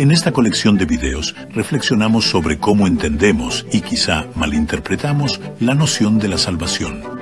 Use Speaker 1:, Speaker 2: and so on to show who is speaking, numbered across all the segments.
Speaker 1: En esta colección de videos reflexionamos sobre cómo entendemos y quizá malinterpretamos la noción de la salvación.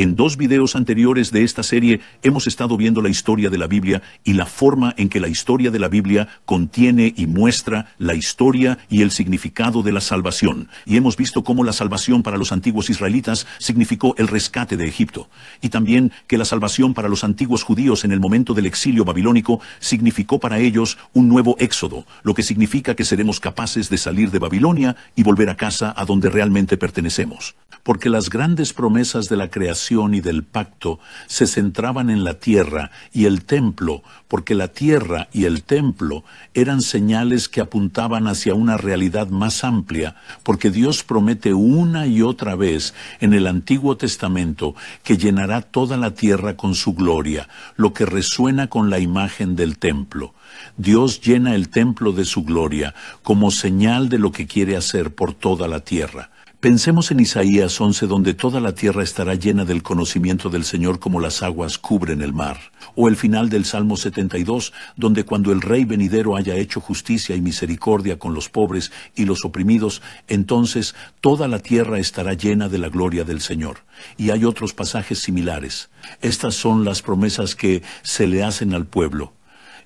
Speaker 1: En dos videos anteriores de esta serie hemos estado viendo la historia de la Biblia y la forma en que la historia de la Biblia contiene y muestra la historia y el significado de la salvación. Y hemos visto cómo la salvación para los antiguos israelitas significó el rescate de Egipto. Y también que la salvación para los antiguos judíos en el momento del exilio babilónico significó para ellos un nuevo éxodo, lo que significa que seremos capaces de salir de Babilonia y volver a casa a donde realmente pertenecemos. Porque las grandes promesas de la creación y del pacto se centraban en la tierra y el templo, porque la tierra y el templo eran señales que apuntaban hacia una realidad más amplia, porque Dios promete una y otra vez en el Antiguo Testamento que llenará toda la tierra con su gloria, lo que resuena con la imagen del templo. Dios llena el templo de su gloria como señal de lo que quiere hacer por toda la tierra. Pensemos en Isaías 11, donde toda la tierra estará llena del conocimiento del Señor como las aguas cubren el mar, o el final del Salmo 72, donde cuando el Rey venidero haya hecho justicia y misericordia con los pobres y los oprimidos, entonces toda la tierra estará llena de la gloria del Señor. Y hay otros pasajes similares. Estas son las promesas que se le hacen al pueblo.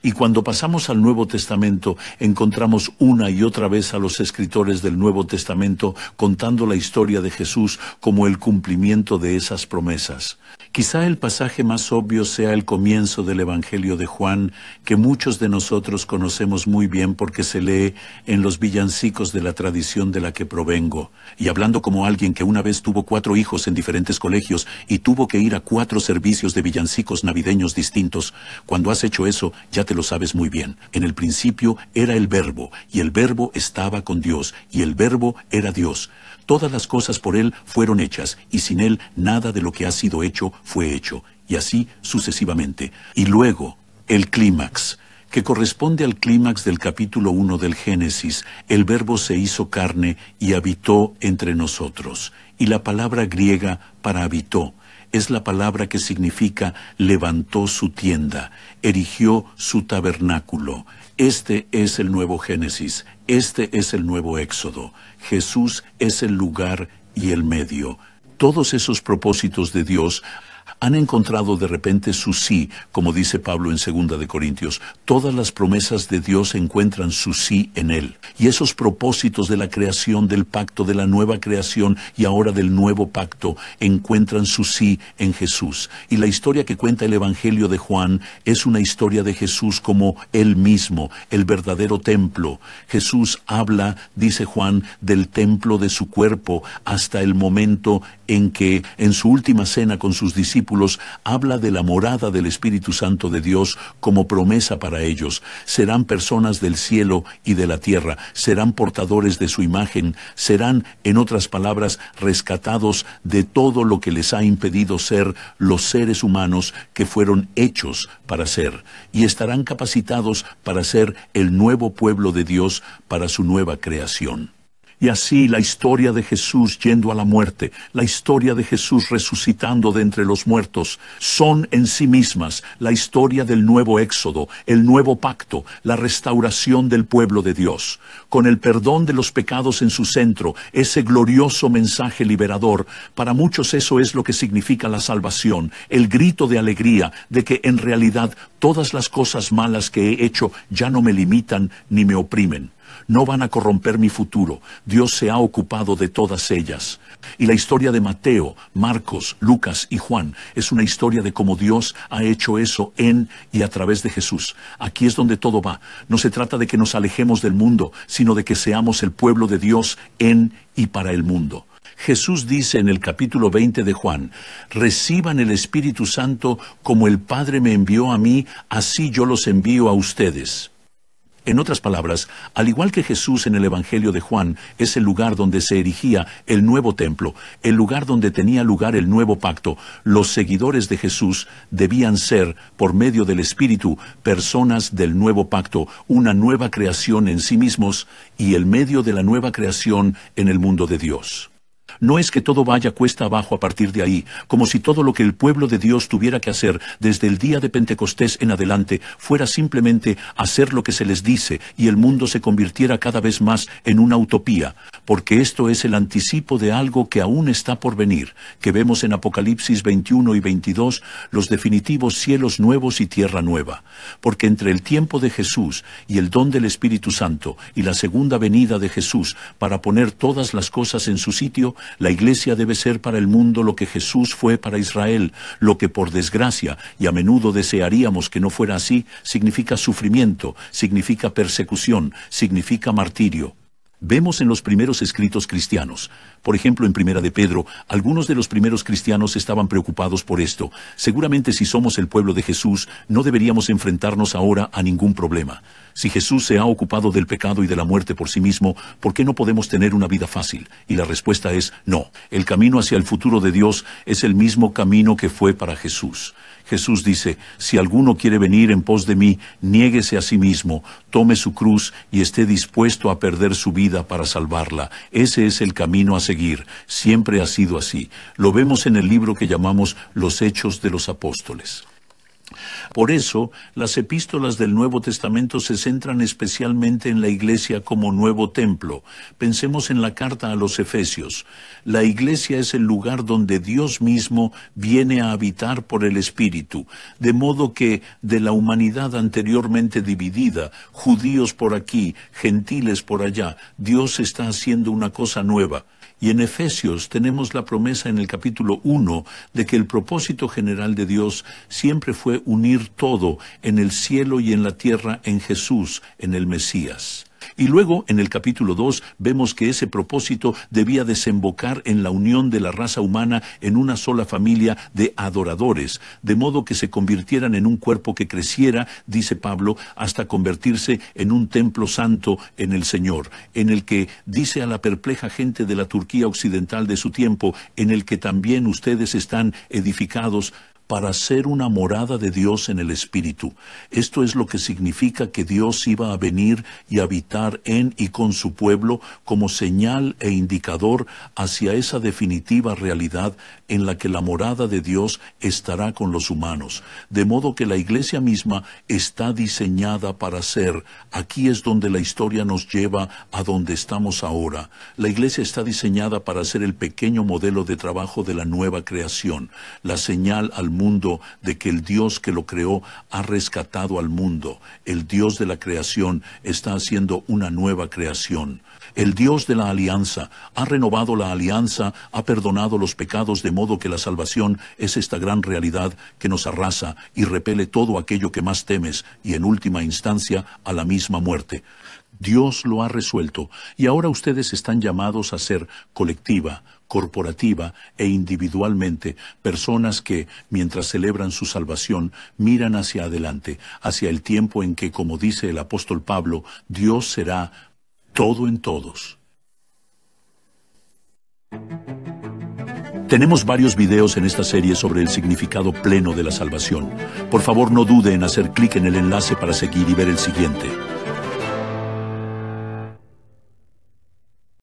Speaker 1: Y cuando pasamos al Nuevo Testamento, encontramos una y otra vez a los escritores del Nuevo Testamento contando la historia de Jesús como el cumplimiento de esas promesas. Quizá el pasaje más obvio sea el comienzo del Evangelio de Juan, que muchos de nosotros conocemos muy bien porque se lee en los villancicos de la tradición de la que provengo. Y hablando como alguien que una vez tuvo cuatro hijos en diferentes colegios y tuvo que ir a cuatro servicios de villancicos navideños distintos, cuando has hecho eso ya te lo sabes muy bien. En el principio era el verbo, y el verbo estaba con Dios, y el verbo era Dios. Todas las cosas por Él fueron hechas, y sin Él nada de lo que ha sido hecho fue hecho, y así sucesivamente. Y luego, el clímax que corresponde al clímax del capítulo 1 del Génesis, el verbo se hizo carne y habitó entre nosotros, y la palabra griega para habitó es la palabra que significa levantó su tienda, erigió su tabernáculo. Este es el nuevo Génesis, este es el nuevo Éxodo. Jesús es el lugar y el medio. Todos esos propósitos de Dios han encontrado de repente su sí, como dice Pablo en 2 de Corintios. Todas las promesas de Dios encuentran su sí en él. Y esos propósitos de la creación del pacto de la nueva creación y ahora del nuevo pacto encuentran su sí en Jesús. Y la historia que cuenta el Evangelio de Juan es una historia de Jesús como él mismo, el verdadero templo. Jesús habla, dice Juan, del templo de su cuerpo hasta el momento en que en su última cena con sus discípulos habla de la morada del Espíritu Santo de Dios como promesa para ellos. Serán personas del cielo y de la tierra, serán portadores de su imagen, serán, en otras palabras, rescatados de todo lo que les ha impedido ser los seres humanos que fueron hechos para ser, y estarán capacitados para ser el nuevo pueblo de Dios para su nueva creación. Y así la historia de Jesús yendo a la muerte, la historia de Jesús resucitando de entre los muertos, son en sí mismas la historia del nuevo éxodo, el nuevo pacto, la restauración del pueblo de Dios. Con el perdón de los pecados en su centro, ese glorioso mensaje liberador, para muchos eso es lo que significa la salvación, el grito de alegría de que en realidad todas las cosas malas que he hecho ya no me limitan ni me oprimen. No van a corromper mi futuro. Dios se ha ocupado de todas ellas. Y la historia de Mateo, Marcos, Lucas y Juan es una historia de cómo Dios ha hecho eso en y a través de Jesús. Aquí es donde todo va. No se trata de que nos alejemos del mundo, sino de que seamos el pueblo de Dios en y para el mundo. Jesús dice en el capítulo 20 de Juan, reciban el Espíritu Santo como el Padre me envió a mí, así yo los envío a ustedes. En otras palabras, al igual que Jesús en el Evangelio de Juan es el lugar donde se erigía el nuevo templo, el lugar donde tenía lugar el nuevo pacto, los seguidores de Jesús debían ser, por medio del Espíritu, personas del nuevo pacto, una nueva creación en sí mismos y el medio de la nueva creación en el mundo de Dios. No es que todo vaya cuesta abajo a partir de ahí, como si todo lo que el pueblo de Dios tuviera que hacer desde el día de Pentecostés en adelante fuera simplemente hacer lo que se les dice y el mundo se convirtiera cada vez más en una utopía, porque esto es el anticipo de algo que aún está por venir, que vemos en Apocalipsis 21 y 22, los definitivos cielos nuevos y tierra nueva, porque entre el tiempo de Jesús y el don del Espíritu Santo y la segunda venida de Jesús para poner todas las cosas en su sitio, la iglesia debe ser para el mundo lo que Jesús fue para Israel, lo que por desgracia, y a menudo desearíamos que no fuera así, significa sufrimiento, significa persecución, significa martirio. Vemos en los primeros escritos cristianos, por ejemplo en Primera de Pedro, algunos de los primeros cristianos estaban preocupados por esto. Seguramente si somos el pueblo de Jesús, no deberíamos enfrentarnos ahora a ningún problema. Si Jesús se ha ocupado del pecado y de la muerte por sí mismo, ¿por qué no podemos tener una vida fácil? Y la respuesta es no. El camino hacia el futuro de Dios es el mismo camino que fue para Jesús. Jesús dice, si alguno quiere venir en pos de mí, niéguese a sí mismo, tome su cruz y esté dispuesto a perder su vida para salvarla. Ese es el camino a seguir. Siempre ha sido así. Lo vemos en el libro que llamamos Los Hechos de los Apóstoles. Por eso, las epístolas del Nuevo Testamento se centran especialmente en la iglesia como nuevo templo. Pensemos en la carta a los Efesios. La iglesia es el lugar donde Dios mismo viene a habitar por el Espíritu, de modo que de la humanidad anteriormente dividida, judíos por aquí, gentiles por allá, Dios está haciendo una cosa nueva. Y en Efesios tenemos la promesa en el capítulo 1 de que el propósito general de Dios siempre fue unir todo en el cielo y en la tierra en Jesús, en el Mesías. Y luego, en el capítulo 2, vemos que ese propósito debía desembocar en la unión de la raza humana en una sola familia de adoradores, de modo que se convirtieran en un cuerpo que creciera, dice Pablo, hasta convertirse en un templo santo en el Señor, en el que dice a la perpleja gente de la Turquía occidental de su tiempo, en el que también ustedes están edificados para ser una morada de Dios en el Espíritu. Esto es lo que significa que Dios iba a venir y habitar en y con su pueblo como señal e indicador hacia esa definitiva realidad en la que la morada de Dios estará con los humanos. De modo que la iglesia misma está diseñada para ser. Aquí es donde la historia nos lleva a donde estamos ahora. La iglesia está diseñada para ser el pequeño modelo de trabajo de la nueva creación, la señal al mundo de que el Dios que lo creó ha rescatado al mundo. El Dios de la creación está haciendo una nueva creación. El Dios de la alianza ha renovado la alianza, ha perdonado los pecados, de modo que la salvación es esta gran realidad que nos arrasa y repele todo aquello que más temes y en última instancia a la misma muerte. Dios lo ha resuelto y ahora ustedes están llamados a ser colectiva, corporativa e individualmente personas que, mientras celebran su salvación, miran hacia adelante, hacia el tiempo en que, como dice el apóstol Pablo, Dios será todo en todos. Tenemos varios videos en esta serie sobre el significado pleno de la salvación. Por favor no dude en hacer clic en el enlace para seguir y ver el siguiente.